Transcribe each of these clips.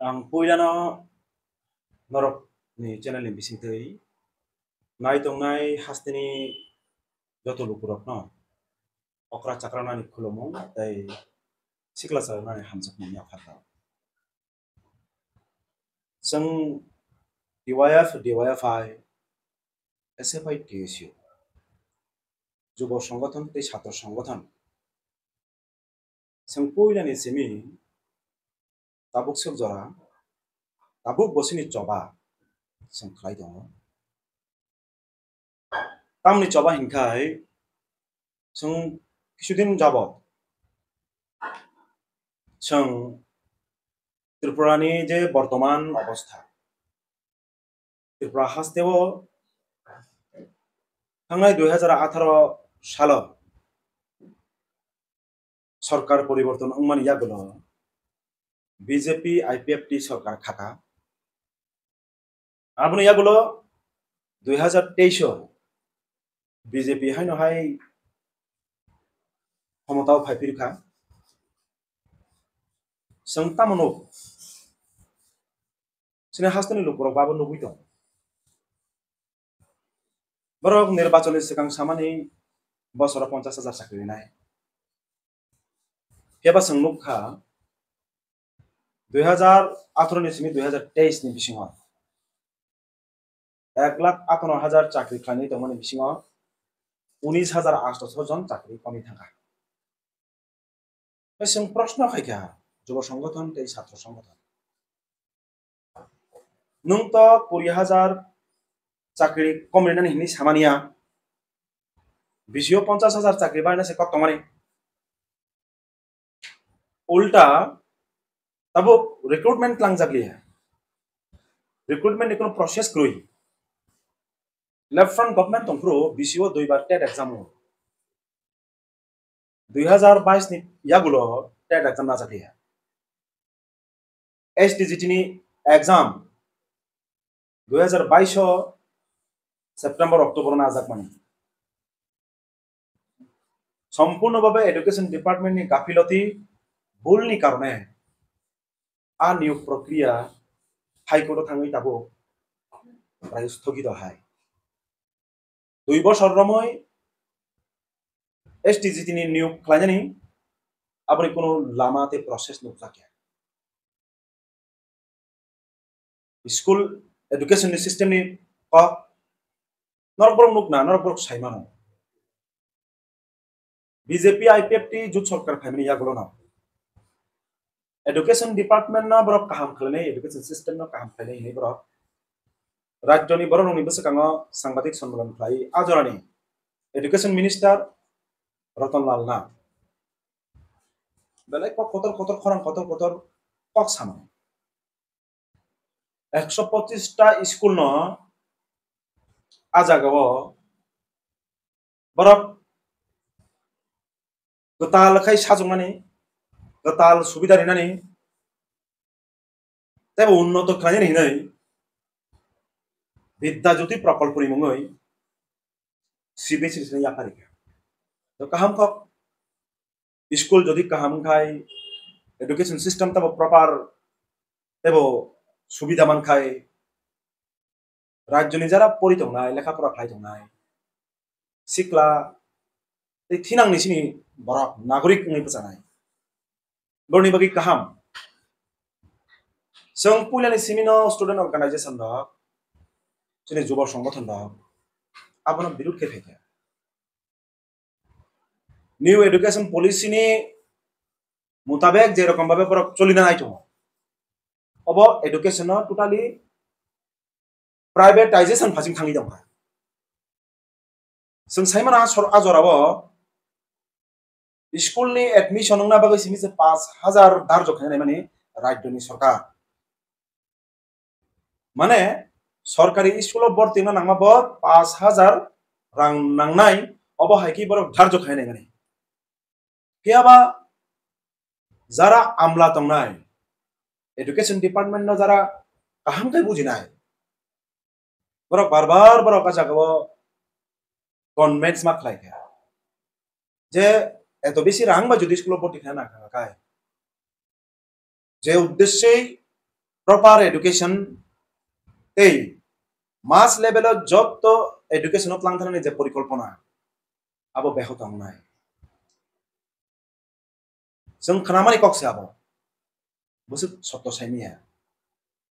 ang puilano norok ni channel ni bising tei nai tong nai hastini joto lukurok no okra chakra nani khulomong tai sikla sa nani hamsak ni ya khata sang DYF DYF I SFI TSU যুব সংগঠন ছাত্র সংগঠন সেমি tabuk sel jora tabuk bosini choba sem khlai dong tamni choba hinkhai chung কিছুদিন যাবৎ ছং ত্রিপুরানি যে বর্তমান অবস্থা ত্রিপুরা হাসতেও থাঙ্গাই দুই হাজার আঠারো সাল সরকার পরিবর্তন মানে ইয়াগুলো BJP I P F T সরকার খাতা আপনি ইয়াগুল দুই হাজার তেইশ বিজেপি হয় নহাই ক্ষমতাও ফাইফিরখা সংতা মনব সে হাস্তানি লোকর বাবো নবৈত বরক নির্বাচনের সিগাং সামানি বছর পঞ্চাশ হাজার চাকরি নাই হেবা সংমুখা দুই হাজার আঠারো নিয়েছি দুই হাজার তেইশ নি বিশিং এক লাখ আঠারো হাজার চাকরি খানি তখন বিশিং উনিশ হাজার আটশো জন কমি থাকা সামানিয়া বিশিও পঞ্চাশ হাজার চাকরি বাড়ি না মানে? উল্টা तब रिक्रुटमेंट लंग जागली आहा रिक्रुटमेंट एक प्रोसेस ग्रोई लेफ्ट फ्रंट गवर्नमेंट तंक्रो बीसीओ दुई बार टेट एग्जाम हो दुई हजार बाईस TET exam S T G exam दुई हजार बाईस सेप्टेम्बर अक्टोबर ना सम्पूर्ण भाव সম্পূর্ণভাবে डिपार्टमेंट ডিপার্টমেন্টনি গাফিলতি ভুলনি আ নিয়োগ પ્રક્રિયા হাইকোর্টে থাঙ্গি তাব প্রায় স্থগিত হয় দুই দৈব সর্বময় এসটিজি তিনি নিয়োগ জানি আপনি কোনো লামাতে প্রসেস নুকলাকে স্কুল এডুকেশন সিস্টেম নি ক নরবরম নুক না নরবরক সাইমানো বিজেপি আইপিএফটি যুথ সরকার ফ্যামিলি ইয়াগুলো নাও एडुकेसन डिपार्टमेन्टना बरो काम खलनै एडुकेसन सिस्टमना काम खलनै हिनै बरो राज्यनि बरो नंनि बोसोरखाङो सांबादिक सन्मेलन खालायो आजरानि एडुकेसन मिनिस्टार रतनलाल नाथ বেলেগ কতর কতর খরং কতর কতর কক সামনে একশো পঁচিশটা স্কুল ন আজাগব বরফ গোতালখাই সাজমানে তাল সুবিধা हिना নেই তাই উন্নত खाने नहीं नहीं विद्या ज्योति प्रकल्प नहीं मंगई सीबीएसई से या पारी तो कहम को स्कूल যদি কাহাম খাই এডুকেশন সিস্টেম তব প্রপার সুবিধা মান খাই রাজ্য নিজারা পড়িত নাই লেখাপড়া খাইত নাই শিখলা এই থিনাং নিসিনি বড় নাগরিক নিপচানায় gorni bagi kaham song puilani semino student organization da chini jubo সংগঠন da abono birut ke pheke new education policy নি মোতাবেক যেরকম ভাবে পর চলি না আইতো অব এডুকেশন টোটালি প্রাইভেটাইজেশন ফাজিং থাঙ্গি দাম जों सायमाना सर आजराबो स्कुलनि एडमिसन ना बागै सिमि पाँच हजार दार जखानाय माने राज्यनि सरकार माने सरकारी स्कुलाव भर्ति ना नांबाब पाँच हजार रां नांनाय अब हाइकि बरक धार जखानाय माने गैयाबा যারা আমলা তংনায় এডুকেশন ডিপার্টমেন্ট যারা কাহামকে বুঝি নাই বরক বারবার বরক কাজা গভর্নমেন্ট মাখ লাইকে যে এত বেশি রাং রাংবা জ্যোতিষগুলো পটিকা না খায় যে উদ্দেশ্যে প্রপার এডুকেশন এই মাস লেভেলের যত এডুকেশন প্ল্যান থাকে যে পরিকল্পনা আবো ব্যাহত নাই जों खोनामानि कक्से आब' बोसोर सत्तर साइनिया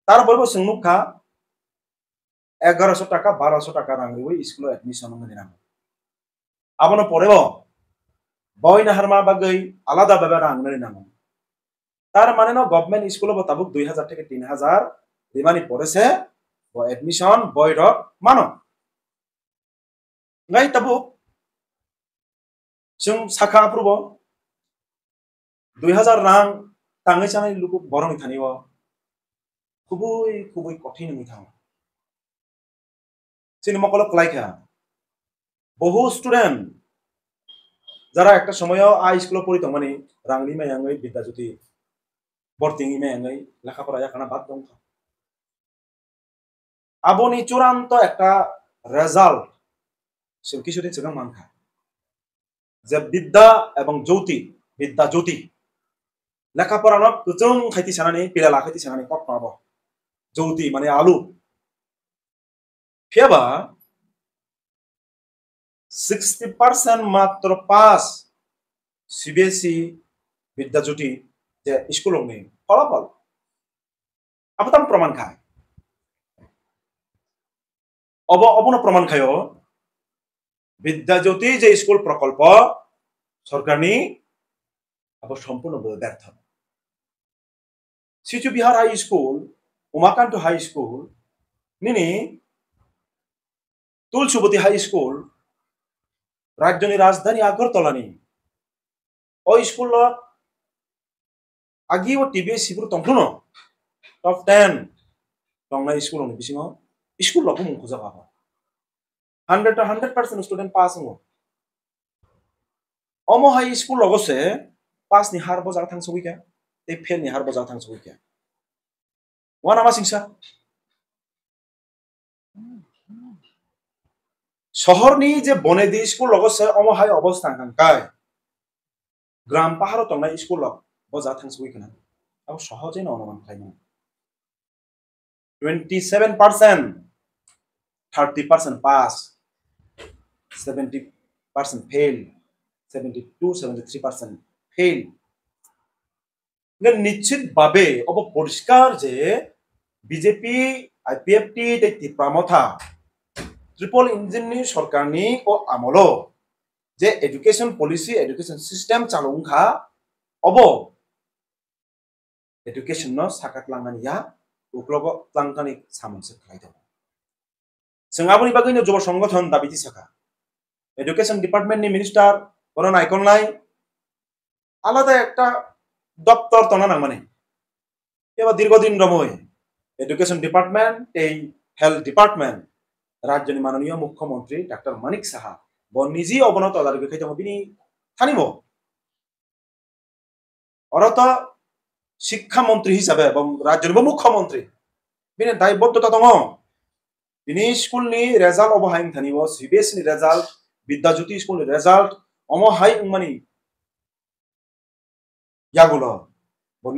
তারপরে সুখা এগারোশো টাকা বারোশো টাকা রাঙরিব স্কুল এডমিশন দিলাম আবার পড়েব বয়নাহারমা বা গই আলাদা ভাবে রাং নারী নাম তার মানে না গভর্নমেন্ট স্কুল তাবুক দুই হাজার থেকে তিন হাজার রিমানি পড়েছে এডমিশন বয়র মানো গাই তাবুক সুম শাখা আপ্রুব দুই হাজার রাং টাঙে চাঙে লুকু বরং থানিব খুবই খুবই কঠিন মিঠাও সিনেমা কলক লাইকা বহু স্টুডেন্ট যারা একটা সময়ও আই স্কুলে পড়িত মানে রাংলি মায়াঙ্গই বিদ্যাজ্যোতি বর্তিঙি মায়াঙ্গই লেখাপড়া এখানে বাদ দম আবনি চূড়ান্ত একটা রেজাল্ট সে কিছুদিন সেখানে মানখা যে বিদ্যা এবং জ্যোতি বিদ্যা জ্যোতি লেখাপড়ানো কুচং খাইতি সানানি পিলালা খাইতি সানানি কক জ্যোতি মানে আলু ফেবা সিক্সটি পার্সেন্ট মাত্র পাস সিবিএসই e জুটি যে স্কুল ফলাফল আপতাম প্রমাণ খায় অব অবন প্রমাণ খায় বিদ্যাজ্যোতি যে স্কুল প্রকল্প সরকারি আবার সম্পূর্ণ ব্যর্থ Shishu Bihar high school Umakanta high school নিনি তুলসুবতী হাই স্কুল রাজধানী আগরতলা নেই ઓ স্কুল আগে ও টিবিএস সিপুর তংখনো টপ টেন টংনা স্কুল অনু স্কুল লোক মূল খোঁজা হয় hundred two percent student pass হব অম হাই স্কুল লগসে পাস নি হার বজার থাং সবিকা তে ফেল নি হার বজার থাং ওয়ান আমার সিংসা सहरनि নি যে स्कुल लगो से अमहाय अवस्था हांकाय ग्राम पाहार तंनाय स्कुल लग बजा थांसुइ खना आव सहजै न अनुमान खायनो 27% 30% pass fail 72 নিশ্চিতভাৱে অব পরিষ্কার যে BJP I P F T প্রামথা ট্রিপল ইঞ্জিন নি সরকার নি ও আমল যে এডুকেশন পলিসি এডুকেশন সিস্টেম খা অব এডুকেশন ন সাকাত লাঙ্গানি ইয়া উকলগ লাঙ্গানি সামনসে খাই দেব সিঙ্গাপুরি বাগিন যুব সংগঠন দাবি দি সাকা এডুকেশন ডিপার্টমেন্ট নি মিনিস্টার কোনো আইকন লাই আলাদা একটা দপ্তর তনা না মানে এবার দীর্ঘদিন রময় এডুকেশন ডিপার্টমেন্ট এই হেলথ ডিপার্টমেন্ট রাজ্য মাননীয় মুখ্যমন্ত্রী ডাক্তার মানিক সাহা ব নিজেই অবনত তদারকি খাইতাম থানিব অরত শিক্ষামন্ত্রী হিসাবে এবং রাজ্য মুখ্যমন্ত্রী বিনে দায়বদ্ধতা তম তিনি স্কুল নি রেজাল্ট অবহাইন থানিব সিবিএস নি রেজাল্ট বিদ্যাজ্যোতি স্কুল নি রেজাল্ট অমহাই উমানি ইয়াগুলো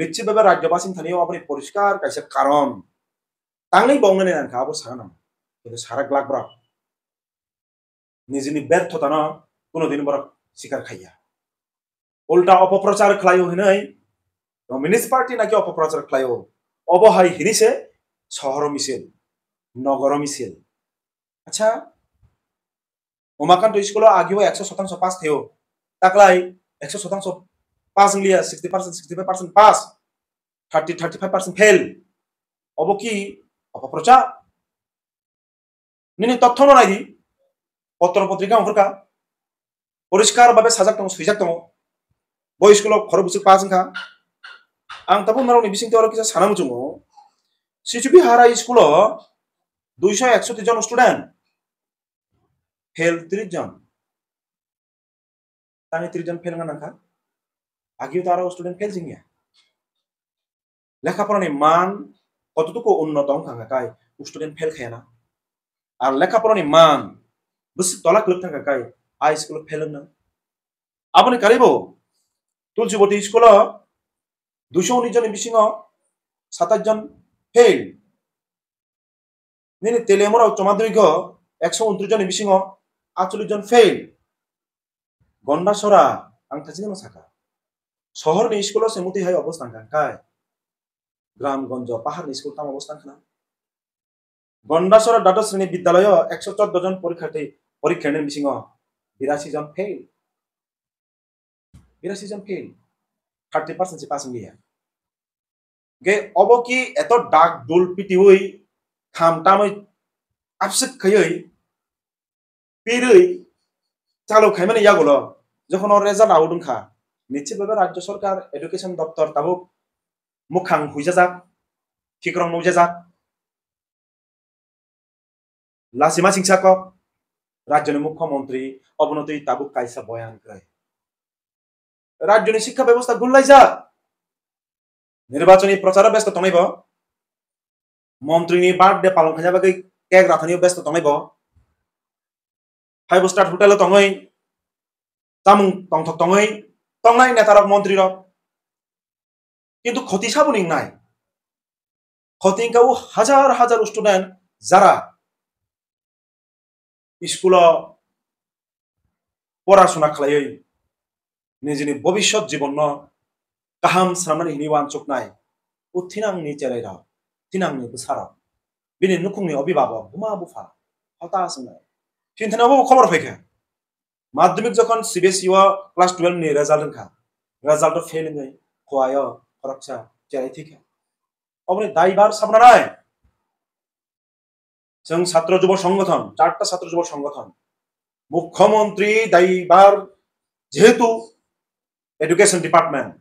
নিশ্চিতভাবে রাজ্যবাসী থানিও আপনি পরিষ্কার কাইছে কারণ তাংলেই বঙ্গনে নাম সাহা নাম কিন্তু সারা গ্লাক বরক নিজেনি ব্যর্থতা ন কোনোদিন বরক খাইয়া উল্টা অপপ্রচার খেলায়ও হিনই কমিউনিস্ট পার্টি নাকি অপপ্রচার খেলায়ও অবহাই হিনিছে শহর মিছিল নগর মিছিল আচ্ছা উমাকান্ত স্কুল আগেও একশো শতাংশ পাস থেও তাকলাই একশো শতাংশ পাস লিয়া sixty percent sixty five percent pass thirty thirty five percent fail অব কি অপপ্রচার তথ্য নাই দি পত্র পত্রিকা অংখা পরিষ্কার ভাবে সাজাক দো সৈজাক দো বই স্কুল ঘর বুসুক পাঁচা জা আং তাবো মারো বিসিংতে আরো কিছু সানামু চুমো সিচুবি হারা স্কুল দুইশ একষট্টি জন স্টুডেন্ট ফেল ত্রিশ জন তাহলে ত্রিশ জন ফেল না আগেও তো আরো স্টুডেন্ট ফেল জিঙ্গিয়া লেখাপড়া মান কতটুকু উন্নত অঙ্কা স্টুডেন্ট ফেল খায় না আর লেখাপড়ানি মান বুঝছি তলাক লোক থাকা কাই আই স্কুল ফেলেন না আপনি কারিব বটি স্কুল দুশো উনিশ জন মিশিং সাতাশ জন ফেল নিনি তেলে আমার উচ্চ মাধ্যমিক একশো উনত্রিশ জন মিশিং আটচল্লিশ জন ফেল গন্ডা সরা থাকি না সাকা শহর নি স্কুল সেমতি হয় অবস্থান কাঙ্কায় গ্রামগঞ্জ পাহাড় নি স্কুল তাম অবস্থান খানা গন্ডাসর দ্বাদশ শ্রেণী বিদ্যালয় একশো চোদ্দ জন পরীক্ষার্থী পরীক্ষা নির্মিসিং বিরাশি জন ফেল বিরাশি জন ফেল থার্টি পার্সেন্ট পাস গে অব কি এত ডাক ডোল পিটিওই খামটামই আপসিত খাইই পেরই চালু খাই মানে ইয়া গলো যখন ওর রেজাল্ট আউট খা নিশ্চিতভাবে রাজ্য সরকার এডুকেশন দপ্তর তাবুক মুখাং হুইজা যাক ঠিক নৌজা যাক લાસીમાં શિક્ષક রাজ্যের মুখ্যমন্ত্রী অবনতি তাবুক কাইসা বয়ান করে রাজ্যের শিক্ষা ব্যবস্থা যা নির্বাচনী প্রচার ব্যস্ত তমাইব মন্ত্রী বার্থডে পালন খাজা বাকি কেক রাথানিও ব্যস্ত তমাইব ফাইভ স্টার হোটেল তঙই তামুং টংথক তঙই তংনাই নেতারক মন্ত্রীরক কিন্তু ক্ষতি সাবনিং নাই ক্ষতিঙ্কাও হাজার হাজার স্টুডেন্ট যারা স্কুল পড়াশোনা খালাই নিজের ভবিষ্যৎ জীবন কাহাম সামনে হিনিবান চুকনাই নাই থিনাংনি চেলাই রাও থিনাংনি বুসার বিনি নুকুংনি অভিভাবক বুমা বুফা হতাশ নাই থিনথানাবো খবর ফেখে মাধ্যমিক যখন সিবিএসই e ও ক্লাস টুয়েলভ নি রেজাল্ট খা রেজাল্ট ফেল নাই খোয়ায় খরকসা চেলাই থেকে অবনি দায়বার সামনে নাই এবং ছাত্র যুব সংগঠন চারটা ছাত্র যুব সংগঠন মুখ্যমন্ত্রী দায়ীবার যেহেতু এডুকেশন ডিপার্টমেন্ট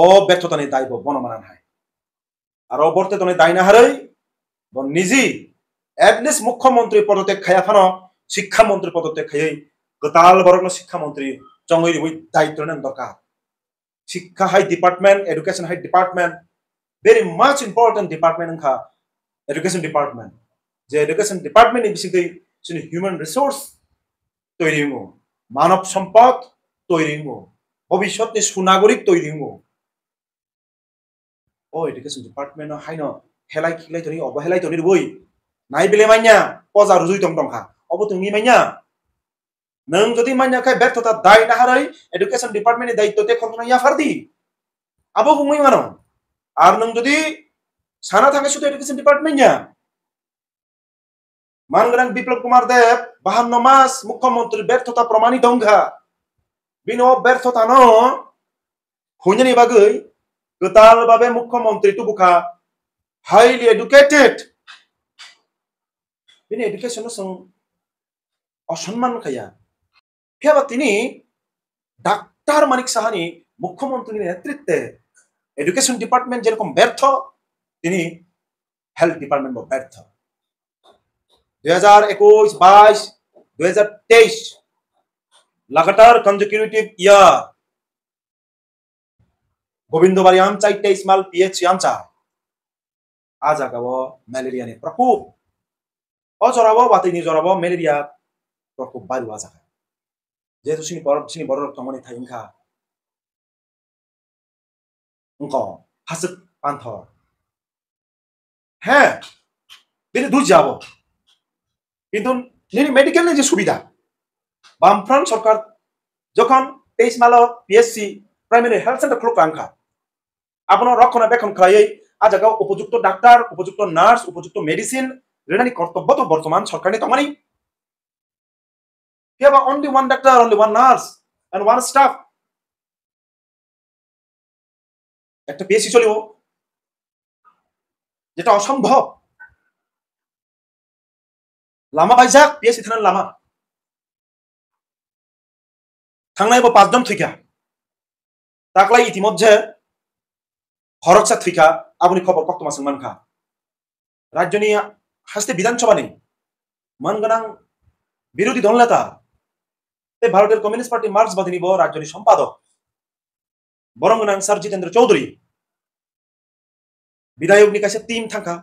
অব্যর্থতা নিয়ে দায়ব বনমানা নাই আর অবর্তনে দায় না হারেই নিজে এটলিস্ট মুখ্যমন্ত্রী পদত্যাগ খাইয়া ফানো শিক্ষামন্ত্রী পদত্যাগ খাইয়াই গতাল বরগ্ন শিক্ষামন্ত্রী চঙ্গই ওই দায়িত্ব নেন দরকার শিক্ষা হাই ডিপার্টমেন্ট এডুকেশন হাই department very much important department খা এডুকেশন ডিপার্টমেন্ট যে এডুকেশন ডিপার্টমেন্ট এই বিষয়তে হিউম্যান রিসোর্স তৈরি হো মানব সম্পদ তৈরি হো ভবিষ্যতে সুনাগরিক তৈরি হো ও এডুকেশন ডিপার্টমেন্ট হাইন হেলাই খেলাই তৈরি অবহেলাই তৈরি বই নাই বেলে মাইনা পজা রুজুই তং দংখা অব তুমি মাইনা নং যদি মাইনা খাই ব্যর্থতা দায় না হারাই এডুকেশন ডিপার্টমেন্টের দায়িত্বতে খন্ড ইয়াফার দি আবো বুমই মানো আর নং যদি সানা 사나당의 수도 에듀케이션 디파트먼트냐? মানগ্রাং বিপ্লব কুমার দেব বাহান্ন মাস মুখ্যমন্ত্রীর ব্যর্থতা প্রমাণিত অঙ্গা বিন ব্যর্থতা ন হুঁজনি বাগৈ গতাল বাবে মুখ্যমন্ত্রী তো বুকা হাইলি এডুকেটেড বিন এডুকেশন অসম্মান খাইয়া ফেবা তিনি ডাক্তার মানিক সাহানি মুখ্যমন্ত্রীর নেতৃত্বে এডুকেশন ডিপার্টমেন্ট যেরকম ব্যর্থ তিনি হেলথ ডিপার্টমেন্টৰ ব্যৰ্থ দুহেজাৰ একৈছ বাইছ দুহেজাৰ তেইছ লাগাতাৰ কনজিকিউটিভ ইয়াৰ गोविंदोबारी आम चाहते इस्माल पीएच आम चाह आज आग मलेरिया ने प्रकोप अजराब वाते निजराब मलेरिया प्रकोप बारु आज आग जेहेतु सिनी बर सिनी बर रक्तम ने था इनका उनका हसत पांथर হ্যাঁ তিনি দূর যাব কিন্তু মেডিকেল যে সুবিধা বামফ্রান্ট সরকার যখন তেইশ মালর পিএসসি প্রাইমারি হেলথ সেন্টার খুব কাঙ্ক্ষা আপনার রক্ষণাবেক্ষণ খাইয়ে আজ আগে উপযুক্ত ডাক্তার উপযুক্ত নার্স উপযুক্ত মেডিসিন রেডানি কর্তব্য তো বর্তমান সরকার নিয়ে তোমারই কে বা only one doctor only one nurse and one staff একটা পিএসসি চলিব যেটা অসম্ভব লামা বাইজাক পিএস ইথানার লামা থাংনাইব পাঁচজন থিকা তাকলাই ইতিমধ্যে হরকসা থিকা আপনি খবর কক্ত মাসিং মানখা রাজ্য নিয়ে হাসতে বিধানসভা নেই মানগানাং বিরোধী নেতা ভারতের কমিউনিস্ট পার্টি মার্ক্সবাদী নিব রাজ্যনী সম্পাদক বরং নাং স্যার জিতেন্দ্র চৌধুরী বিধায়ক निकायच्या তিন থাকা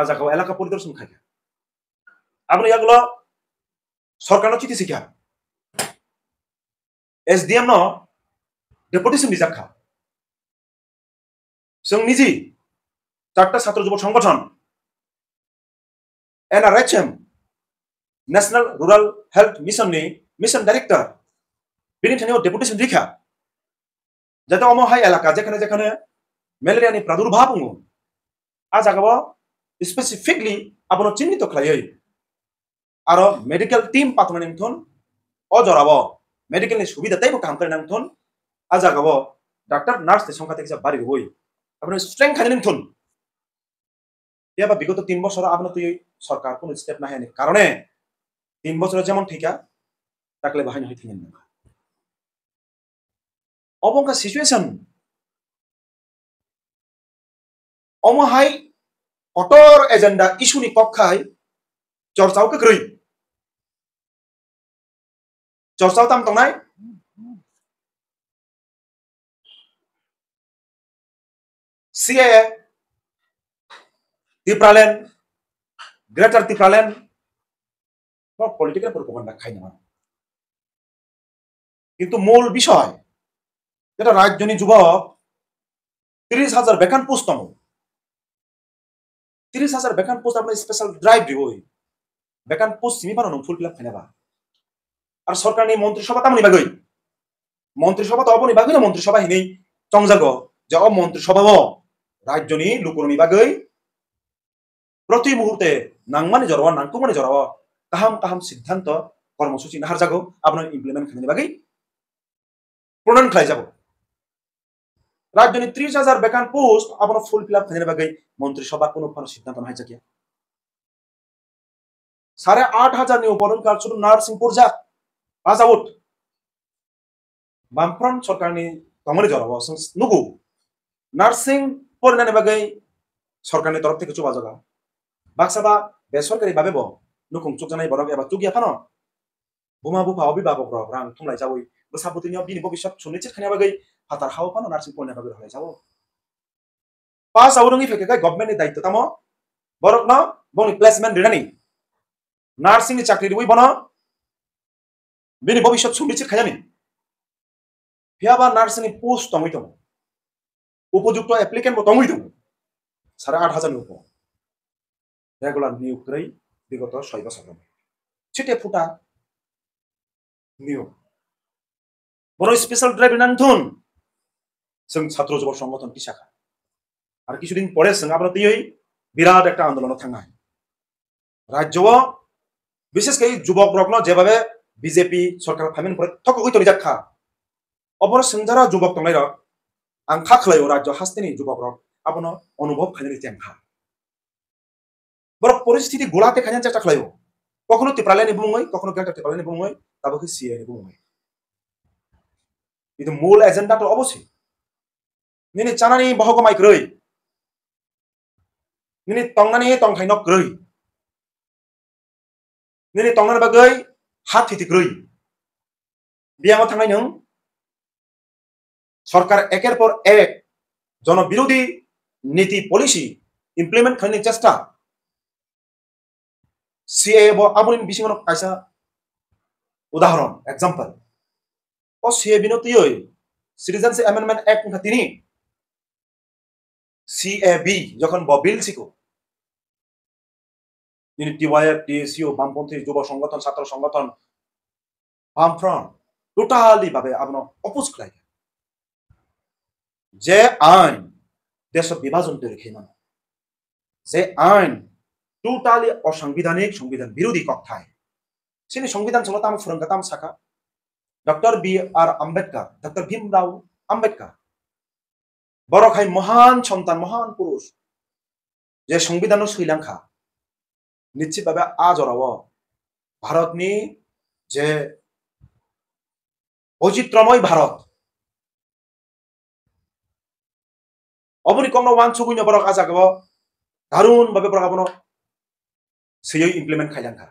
আর আঁকা এলাকা পরিদর্শন থাকে আপনি এগুলো সরকার চিঠি শিখা ডি ন নেপুটেশন রিজার্ভ খা সং নিজি চারটা ছাত্র যুব সংগঠন এম ন্যাশনাল রুরাল হেলথ মিশন নি মিশন ডাইরেক্টর বিনি ডেপুটেশন রিখা যাতে অমহাই এলাকা যেখানে যেখানে ಮ್ಯಾಲೇರಿಯಾನಿ ಪ್ರಾದುರ್ಭಾವ আ জাগাব স্পেসিফিকলি আপনার চিহ্নিত খাই আর মেডিকেল টিম পাথমে নিমথন অজরাব মেডিকেল নি সুবিধা তাইব কাম করে নামথন আ জাগাব ডাক্তার নার্স সংখ্যা থেকে বাড়ি হই আপনার স্ট্রেং খাই নিমথন ইয়াবা বিগত তিন বছর আপনার তুই সরকার কোনো স্টেপ না হয়নি কারণে তিন বছর যেমন ঠিকা তাকলে বাহিনী হয়ে থাকেন না অবঙ্কা সিচুয়েশন অমহাই অটর এজেন্ডা ইস্যুনি পক্ষায় চর্চাও কে গ্রহী চর্চাও তাম তাই সিএ তিপ্রালেন গ্রেটার তিপ্রালেন পলিটিক্যাল প্রকোপন খাই না কিন্তু মূল বিষয় যেটা রাজ্যনী যুবক ত্রিশ হাজার বেকান পুস্তম তিরিশ হাজার বেকান পোস্ট আপনার স্পেশাল ড্রাইভ দিব ভ্যাকান্ট পোস্ট চিনি পারো ফুল ফিল আপ ফেনেবা আর সরকার নেই মন্ত্রিসভা তামনি বাগই মন্ত্রিসভা তো অবনি বাগই না মন্ত্রিসভা হিনেই চংজাগ যে অ মন্ত্রিসভা রাজ্য নি লুকুরনি বাগই প্রতি মুহূর্তে নাংমানে জড়াও মানে জড়াও কাহাম কাহাম সিদ্ধান্ত কর্মসূচি নাহার জাগো আপনার ইমপ্লিমেন্ট খানি বাগই প্রণয়ন খাই যাব হাজার বেকান পোস্ট আপনার ফুল ফিল আপ ફિલઅપ বাকি মন্ত্রিসভা কোনো কোনো সিদ্ধান্ত নাই નહીં সাড়ে আট হাজার હજાર ની ઉપરણ শুধু નારસિંહપુર જાત પાસ આઉટ બામફ્રન્ટ સરકારની તમારી জড়াবো নুগু নার্সিং নানে বাগাই সরকারের তরফ থেকে চুপা জগা বাক্সাবা বেসরকারি ভাবে ব নুকুম চুক জানাই বরং এবার চুকিয়া ফানো বুমা বুফা অভিভাবক রাং থুমলাই যাবই সাবুতিনি অবদিন ভবিষ্যৎ শুনেছে খানি বাগাই হাও 하다하고 나르신 꼴내 가비로 하래 자고 পাস আউরঙ্গি ফেকে গায় গভর্নমেন্টের দায়িত্ব তামো বরক না বং প্লেসমেন্ট রিনানি নার্সিং চাকরি রুই বন বিনি ভবিষ্যৎ সুনিশ্চিত খাজানি ফিয়াবা নার্সিং পোস্ট তমই তম উপযুক্ত অ্যাপ্লিকেন্ট তমই তম সাড়ে আট হাজার নিয়োগ রেগুলার নিয়োগ রই বিগত ছয় বছর ছিটে ফুটা নিয়োগ বড় স্পেশাল ড্রাইভ নান ধুন ছাত্র যুব কি শাখা আর কিছুদিন পরে সংগ্রামতিই বিরাট একটা আন্দোলন থাঙ্গা রাজ্য বিশেষ করে যুবক রগ্ন যেভাবে বিজেপি সরকার ফাইমেন পরে থক ওই তরি যাক্ষা অপর যুবক তংলাইর আং খা খালাই রাজ্য হাস্তিনি যুবক রক আপনার অনুভব খাইনি ত্যাংখা বরং পরিস্থিতি গোলাতে খাই চেষ্টা খাইব কখনো তিপ্রালে নিবুং কখনো গেলটা তিপ্রালে নিবুং সিএ সিয়ে নিবুং কিন্তু মূল এজেন্ডাটা অবশ্যই নিনি চানানি বহগমাই গ্রই নিনি টংনানি nini tong nani tong khai nok krui nini tong nani bagai hat thi নং সরকার একের পর এক জনবিরোধী নীতি পলিসি ইমপ্লিমেন্ট খাইনি চেষ্টা সিএ ব আবুলিন বিসিমন কাইসা উদাহরণ এক্সাম্পল ও সিএ বিনতি সিটিজেনশিপ অ্যামেন্ডমেন্ট অ্যাক্ট তিনি সিএবি যখন ববিল সিকো টিওয়াইএফ টিএসিও e বামপন্থী যুব সংগঠন ছাত্র সংগঠন বামফ্রন্ট টোটালি ভাবে আপনার অপোজ লাগে যে আইন দেশ বিভাজন দেখি যে আইন টোটালি অসাংবিধানিক সংবিধান বিরোধী কথায় সেই সংবিধান চলতাম ফুরঙ্গাতাম শাখা doctor B R Ambedkar doctor Bhimrao Ambedkar বড় খাই মহান সন্তান মহান পুরুষ যে সংবিধান শ্রীলঙ্কা নিশ্চিতভাবে আজ অরব ভারতনি যে বৈচিত্রময় ভারত অবনি কম ওয়ান সুগুইন বড় কাজ আগাব দারুণ ভাবে প্রকাবন সেই ইমপ্লিমেন্ট খাইলাঙ্কা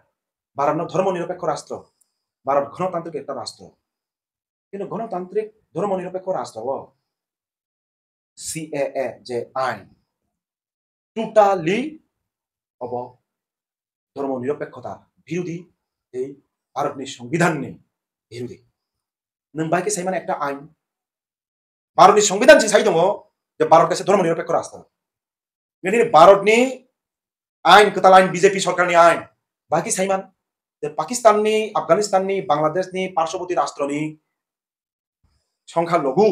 ভারত ধর্ম নিরপেক্ষ রাষ্ট্র ভারত গণতান্ত্রিক একটা রাষ্ট্র কিন্তু গণতান্ত্রিক ধর্ম নিরপেক্ষ রাষ্ট্র সিএএ যে আইন টোটালি অব ধর্মনিরপেক্ষতা বিরোধী এই সংবিধান নেই বিরোধী নों মানে একটা আইন সংবিধান যে সাই যে ভারত কাছে রাস্তা ভারতনি আইন আইন বিজেপি সরকারনি আইন বাকি সাইমান যে পাকিস্তাননি আফগানিস্তাননি বাংলাদেশনি পার্শ্ববর্তী রাষ্ট্রনি সংখ্যালঘু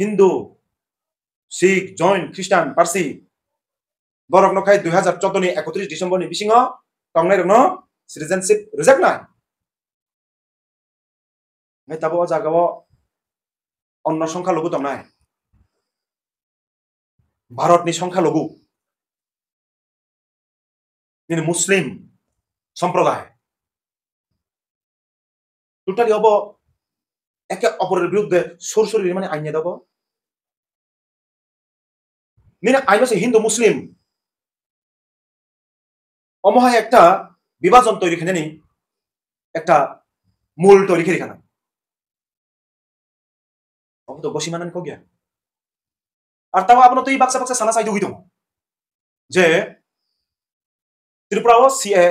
হিন্দু শিখ জৈন খ্রিস্টান পার্সি বরক নখাই দুই হাজার চোদ্দ নি একত্রিশ ডিসেম্বর নি বিসিংহ টংলাই রং সিটিজেনশিপ রিজেক্ট নাই তাব জাগাব অন্য সংখ্যালঘু টংনাই ভারতনি সংখ্যালঘু তিনি মুসলিম সম্প্রদায় টোটালি হব একে অপরের বিরুদ্ধে সরসরি মানে আইনে দেব নিরাক আইন আছে হিন্দু মুসলিম অমহায় একটা বিভাজন তৈরি খেলে নি একটা মূল তৈরি খেয়ে খানা অমতো বসি মানান কো গিয়া আর তাও আপনার তো এই বাক্সা বাক্সা সানা সাইজে হইতো যে ত্রিপুরাও সিএ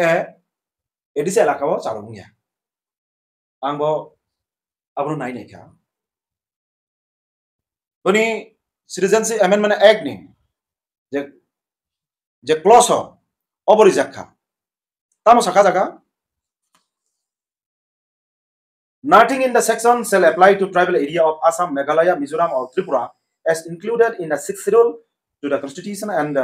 এডিস এলাকাও চালু মুয়া আঙ্গ আপনার নাই নাইখা বনি সিটিজেনশিপ অ্যামেন্ডমেন্ট অ্যাক্ট নিয়ে जे क्लस अबरी तम शाखा जाखा nothing in the section shall apply to tribal area of Assam Meghalaya Mizoram और Tripura as included in the six schedule to the constitution and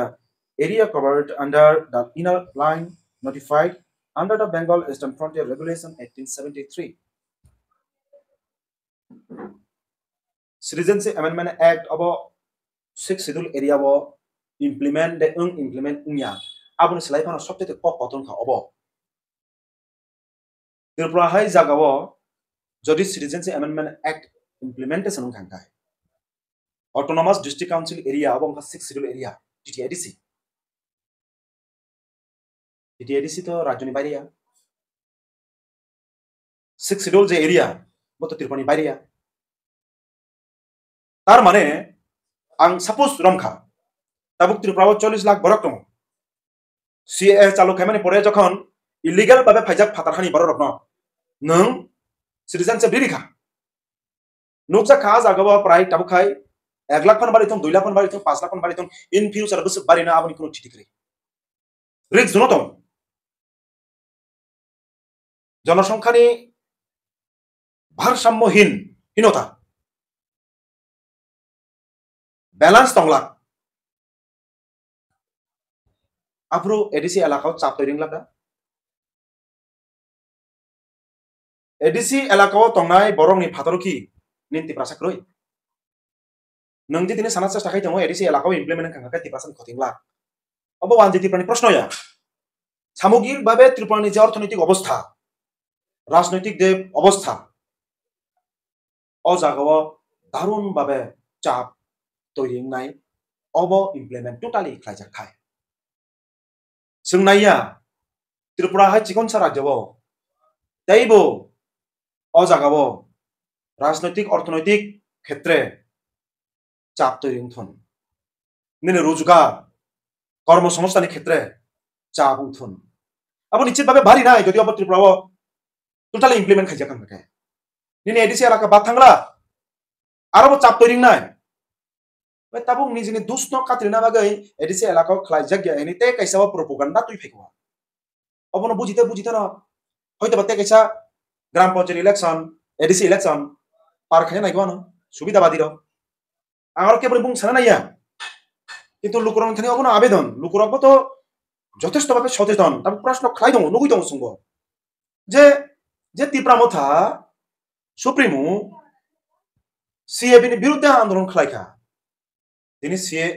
area covered under the inner line notified under the Bengal eastern frontier regulation 1873 citizenship amendment act अब six schedule area implement de ung implement nya abun selai phana sabte ko koton kha obo tirpura hai jagabo যদি citizenship amendment act implementation ঘাঙ্কা autonomous district council area এবং six schedule area TTAADC TTAADC তো রাজনী বাইরিয়া six schedule যে area মতো ত্রিপাণী বাইরিয়া তার মানে আং সাপোজ রমখা তাবুক ত্রিপুরাও চল্লিশ লাখ বড় রকম সি এ চালু খাইমানি পরে যখন ইলিগাল ভাবে ফাইজাক ফাতারহানি বড় রকম নং সিটিজেন সে নুকসা খা জাগাবো প্রায় তাবুক খাই এক লাখ ফান বাড়ি দুই লাখ ফান বাড়ি পাঁচ লাখ ফান বাড়ি ইন ফিউচার বসে বাড়ি না আপনি কোনো ঠিক করি রিক্স জুনো জনসংখ্যা জনসংখ্যানি ভারসাম্যহীন হীনতা ব্যালেন্স তংলাক আপ্রু এডিসি এলাকাও চাপ তৈরি লাগা এডিসি এলাকাও টংনাই বরং নি ফাতর কি নিন তিপ্রাসাক রই নং দিনে সানা চেষ্টা খাই খাইতে এডিসি এলাকাও ইমপ্লিমেন্ট খাঙ্গাকে তিপ্রাসান খতিংলা অব ওয়ান জি তিপ্রাণী প্রশ্ন ইয়া সামগ্রিক ভাবে ত্রিপুরা যে অর্থনৈতিক অবস্থা রাজনৈতিক দেব অবস্থা অ জাগাও ভাবে চাপ তৈরি নাই অব ইমপ্লিমেন্ট টোটালি খাইজাক খায় 승나이야 트리프라 하이 지건 사라져보 데이보 어자가보 রাজনৈতিক অর্থনৈতিক ক্ষেত্রে চাপ তৈরি উঠুন নিনে রোজগার কর্মসংস্থানের ক্ষেত্রে চাপ উঠুন আবার নিশ্চিতভাবে ভারী নাই যদি অপর ত্রিপুরা টোটালি ইমপ্লিমেন্ট খাইজা থাকে নিনে এডিসি এলাকা বাদ থাকলা আরো চাপ তৈরি নাই tabung ni না dusno katrina bagai edisi elako khlai jagya তে te kaisa প্রপোগান্ডা তুই tui অবন বুঝিতে বুঝিতে ন হয়তো বা batte kaisa গ্রাম পঞ্চায়েত ইলেকশন এডিসি ইলেকশন পার খাই নাই বাদি সুবিধাবাদীর আমার কেবল বুং সানা নাইয়া কিন্তু লুকুরন খানি অবন আবেদন লুকুরক তো ভাবে সচেতন তারপর প্রশ্ন খাই দম লুকুই দম সঙ্গ যে যে তিপ্রা মথা সুপ্রিমো সিএবি বিরুদ্ধে আন্দোলন খা তিনি এ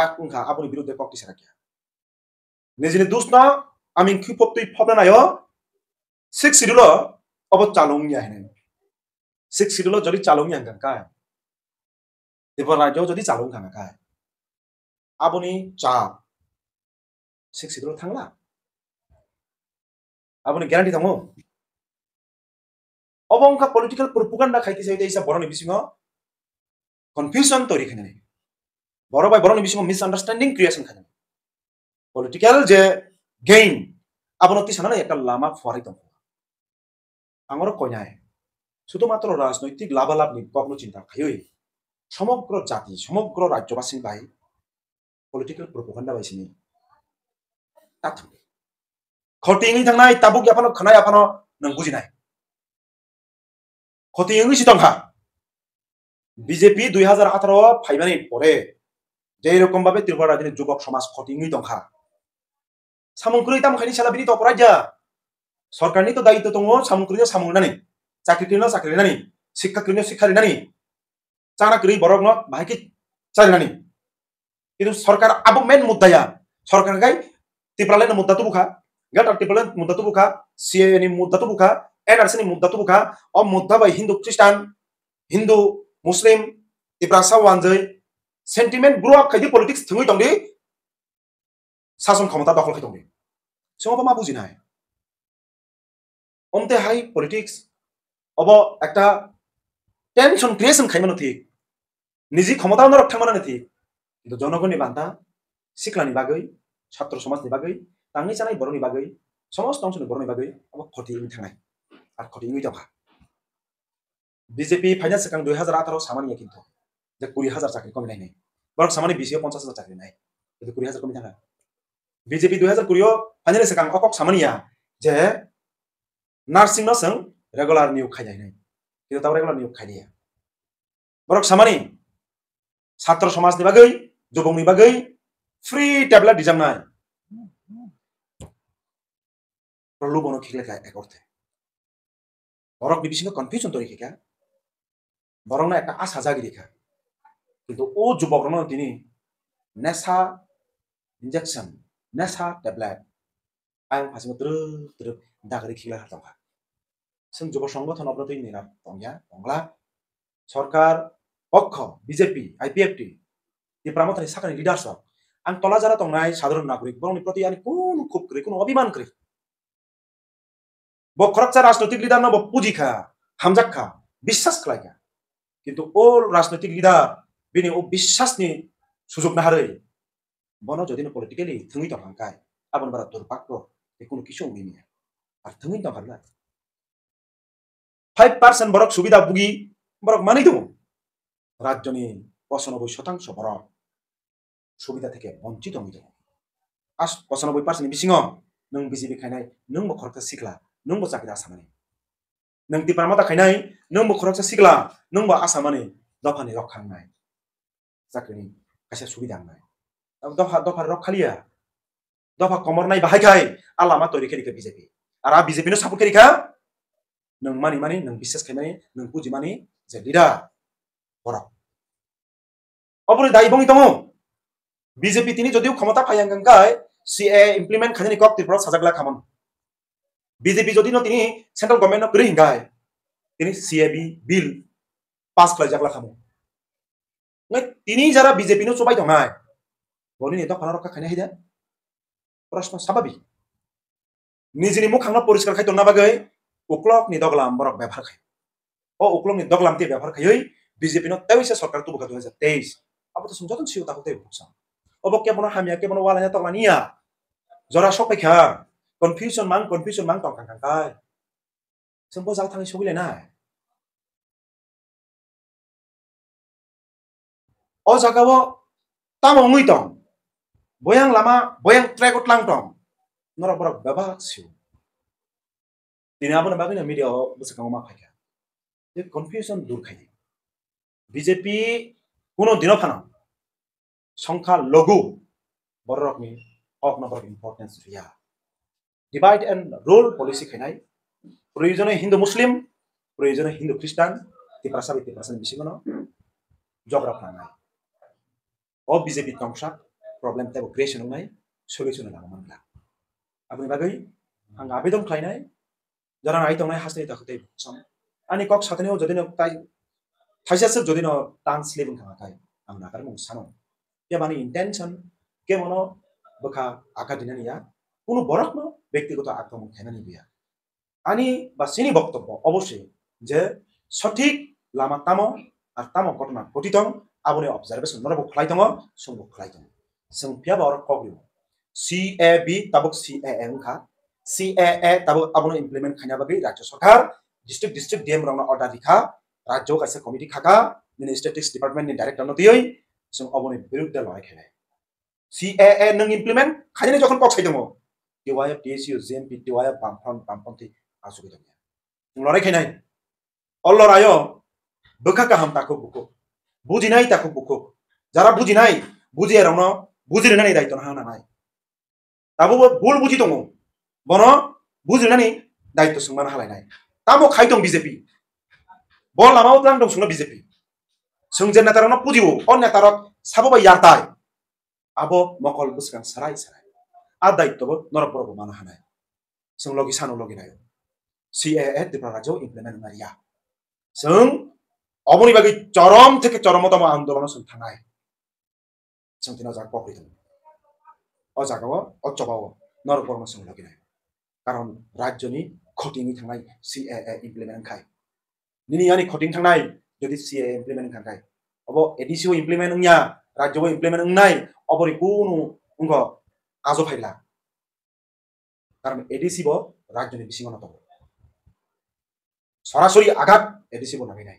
আকুংহা আপনি বিরুদ্ধে কক্তি সেরা কিয়া নিজিনে দোষ না আমি ক্ষিপ্ত এই ফবনা নাই সিক্স শিডিউল অব চালুংিয়া হেন সিক্স শিডিউল যদি চালুংিয়া হেন কায় দেবর রাজ্য যদি চালুং খা না কায় আপনি চা সিক্স শিডিউল থাকলা আপনি গ্যারান্টি থাকো অবংকা পলিটিক্যাল প্রপুকান্ডা খাইতে চাইতে এইসব বড় নিবিসিং কনফিউশন তৈরি খেয়ে বড় ಬೈ ಬರೋನ ವಿಷಯमा मिसअन्डरस्ट्यान्डिङ क्रिएसन खाने पॉलिटिकल जे गेइन অবনতি সামনে একটা লামা ফরিত আমার কন্যায় শুধুমাত্র রাজনৈতিক লাভালাভ নিয়ে কখনো চিন্তা খাইই সমগ্র জাতি সমগ্র রাজ্যবাসী ভাই পলিটিক্যাল প্রপোগান্ডা বাইসি তাথু খটিং থাকাই তাবুক আপানো খানাই আপানো নঙ্গুজি নাই খটিং সিতংখা বিজেপি দুই হাজার আঠারো ফাইবানি পরে যে এরকম ভাবে ত্রিপুরা রাজনীতির যুবক সমাজ খতিঙ্গি দংখা সামুকুরি তামখানি সালাবিনি অপরাধ যা সরকারনি তো দায়িত্ব দङ সামগ্রী নানি চাকরি কিনো চাকরি নানি শিক্ষা কিনো শিক্ষা নানি চানা করি বরক ন ভাইকি চারি নানি কিন্তু সরকার আবু মেন মুদ্দায়া সরকার গাই ত্রিপুরালে মুদ্দা তো বুখা গাটার ত্রিপুরালে মুদ্দা তো বুখা সিএ নি মুদ্দা তো বুখা এনআরসি নি মুদ্দা তো বুখা অ মুদ্দা বাই হিন্দু খ্রিস্টান হিন্দু মুসলিম Tripura সাওয়ানজৈ sentiment grow up khaidi politics thungui tongdi sasan khamata dakhol khai tongdi songa ma buji nai omte hai politics obo ekta tension creation khai manothi niji khamata onor rakha manothi kintu janagon ni banta sikla ni bagai chatra samaj ni bagai tangi chanai boroni bagai समस्त अंशनि बर'नि बागै अब खटि इं थांनाय आरो खटि इं दाबा BJP finance सेकां दुइ हाजार आथार' सामानिया किन्तु যে কুড়ি হাজার চাকরি কমে নাই নাই বরং সামান্য বিশ পঞ্চাশ হাজার চাকরি নাই কিন্তু কুড়ি হাজার কমে থাকে বিজেপি দুই হাজার কুড়িও ফাইনালি সেখান অকক সামানিয়া যে নার্সিং নার্সিং রেগুলার নিয়োগ খাই নাই কিন্তু তাও রেগুলার নিয়োগ খাই দিয়া বরং সামানি ছাত্র সমাজ বাগৈ যুবকনি বাগৈ ফ্রি ট্যাবলেট ডিজামনায় প্রলোভন খিলেখা এক অর্থে বরং বিভীষণ কনফিউশন তৈরি খেখা বরং না একটা আশা জাগি রেখা কিন্তু ও যুবক তিনি নেশা ইঞ্জেকশন নেশা ট্যাবলেট আয়ং ফাঁসিম ত্রুপ ত্রুপ দাগারি খিলা হাতাবা जों যুব সংগঠন অবনতি নিরা টংয়া টংলা সরকার পক্ষ বিজেপি আইপিএফটি এই প্রামতারি সাকানি লিডার্স আং তলা যারা টংনাই সাধারণ নাগরিক বরং প্রতি আমি কোন খুব করি কোন অভিমান করি ব খরচা রাজনৈতিক লিডার নব পুঁজি খা হামজাক খা বিশ্বাস কলাইকা কিন্তু ও রাজনৈতিক লিডার 비니 오 비샤스니 수족 나하르이 বনো যদি পলিটিক্যালি থুই তো হাঙ্কায় আপন বারা দুর্ভাগ্য এ কোনো কিছু উইনি আর থুমি তো ভালো ফাইভ পার্সেন্ট বরক সুবিধা ভুগি বরক মানি দেব রাজ্যনি পঁচানব্বই শতাংশ বরক সুবিধা থেকে বঞ্চিত হই দেব আস পঁচানব্বই পার্সেন্ট বিসিং নং বিজেপি খাইনাই নং বখরকটা শিখলা নং বো চাকরি আসামানি নং টিপার মতা খাইনাই নং বখরকটা শিখলা নং বো আসামানি দফানি রক্ষা নাই 짝꿍이 가시아 수비당 나이 দফা দফা রক্ষালিয়া দফা কমর নাই বাহাই খাই আল্লাহ আমার তৈরি খেরিখা বিজেপি আর আ বিজেপি নো সাপোর্ট খেরিখা নং মানি মানি নং বিশ্বাস খাই মানি নং পুজি মানি যে লিডার বড় অপরে দায়ী বঙ্গি তম বিজেপি তিনি যদিও ক্ষমতা পাইয়াঙ্গাঙ্গাই সি এ ইমপ্লিমেন্ট খাজানি কক ত্রিপুরা সাজাগলা খামন বিজেপি যদি ন তিনি সেন্ট্রেল গভর্নমেন্ট করি তিনি C A B bill pass কলাই জাগলা খামন তিনি যাৰা বিজেপি চবাই ধঙাই গলি নেতা খানা ৰখা খাই আহিলে প্ৰশ্ন স্বাভাৱিক নিজে নিমুখ খাঙত পৰিষ্কাৰ খাই তন্নাবাগৈ উকলক নিদগলাম বৰক ব্যৱহাৰ খাই অ উকলক নিদগলাম তে ব্যৱহাৰ খাই বিজেপি ন তেওঁ হৈছে চৰকাৰটো বোকা দুহেজাৰ তেইছ আপোনাৰ যতনশীল তাকো তেওঁ বুকচাওঁ অব কে বনা হামিয়া কে বনা ৱালানিয়া তলানিয়া জৰা চব পাইখা কনফিউচন মাং কনফিউচন মাং তংখাং খাং খাই চম্পা যাওঁ থাকি চবিলে নাই o jagabo tamongui tong boyang lama boyang trek utlang tong nora borok babak siu dina abona babi na media o busa kamo mak hakia de confusion dur kai bjp kuno dino kana songka logo borok mi of number of importance ria divide and rule policy kainai প্ৰয়োজনে হিন্দু মুছলিম প্ৰয়োজনে হিন্দু খ্ৰীষ্টান তিপ্ৰাচাৰী তিপ্ৰাচাৰী বিচিকনো jug ৰখা নাই 어비제비통샵 problem type of creation ngai solution la man la abni bagai ang abedon khai nai jara nai tong nai hasne ta khate sam ani kok satne ho jodi no tai thaisa sab jodi no tan slave khang kai ang na karmo sano ya mani intention ke mono baka akadina niya কোনো বরক না ব্যক্তিগত আক্রমণ খেনে নিবিয়া আনি বা চিনি বক্তব্য অবশ্যই যে সঠিক লামা তাম আর তাম ঘটনা কথিত 아군의 observation 너라고 클라이동어 승부 클라이동 승피아 바로 거기요 CAB 따복 CAN 가 CAA 따복 아군의 implement 가냐 바비 라죠 서카 district district DM 랑나 order 리카 রাজ্য কাছে কমিটি থাকা স্ট্যাটিক্স ডিপার্টমেন্ট ডাইরেক্ট রান্না দিয়েই जों अबनि बिरुद्ध लड़ाई खेले सि ए ए नों इमप्लिमेन्ट खायनो जखन पक्साय दङ टिवाइएफ डिएसइउ जिएमपि टिवाइएफ बामफ्रान बामपन्थी आसुगै दङ लड़ाई खेनाय अल लड़ायो बोखा गाहाम ताखौ बुखौ বুঝি নাই তা খুব খুব যারা বুঝি নাই বুঝি আর বুঝি বুঝিরিনানি দায়িত্ব না নাই তাবো ভুল বুঝি তো বন বুঝি বুঝিরিনানি দায়িত্ব সুমান হালাই নাই তাবো খাই তো বিজেপি বল লামাও প্লান দোষ সোংনো বিজেপি সোংজের নেতারনো পুজিও অন নেতারক সাববা ইয়াতাই আবো মকল বুসকান সারাই সারাই আর দায়িত্ব নরপরব মানা হানাই সঙ্গে লগি সানো লগি নাই সি এ ত্রিপুরা রাজ্য ইমপ্লিমেন্ট মারিয়া সোং অমনিবাগী চৰম থেকে চৰমতম আন্দোলন চিন্তা নাই চিন্তি নাযাওক প্ৰকৃত অজাগাব অজবাব নৰকৰ্ম চিন লাগি নাই কাৰণ ৰাজ্যনি খটিঙি থাকাই চি এ এ ইমপ্লিমেণ্ট খাই নিনিয়ানি খটিং থাকাই যদি চি এ ইমপ্লিমেণ্ট খাই হ'ব এ ডি চিও ইমপ্লিমেণ্ট নিয়া ৰাজ্যবোৰ ইমপ্লিমেণ্ট নাই অবৰি কোনো কাজ ফাইলা কাৰণ এ ডি চিব ৰাজ্যনি বিচিঙত হ'ব সৰাসৰি আঘাত এ ডি চিব নামি নাই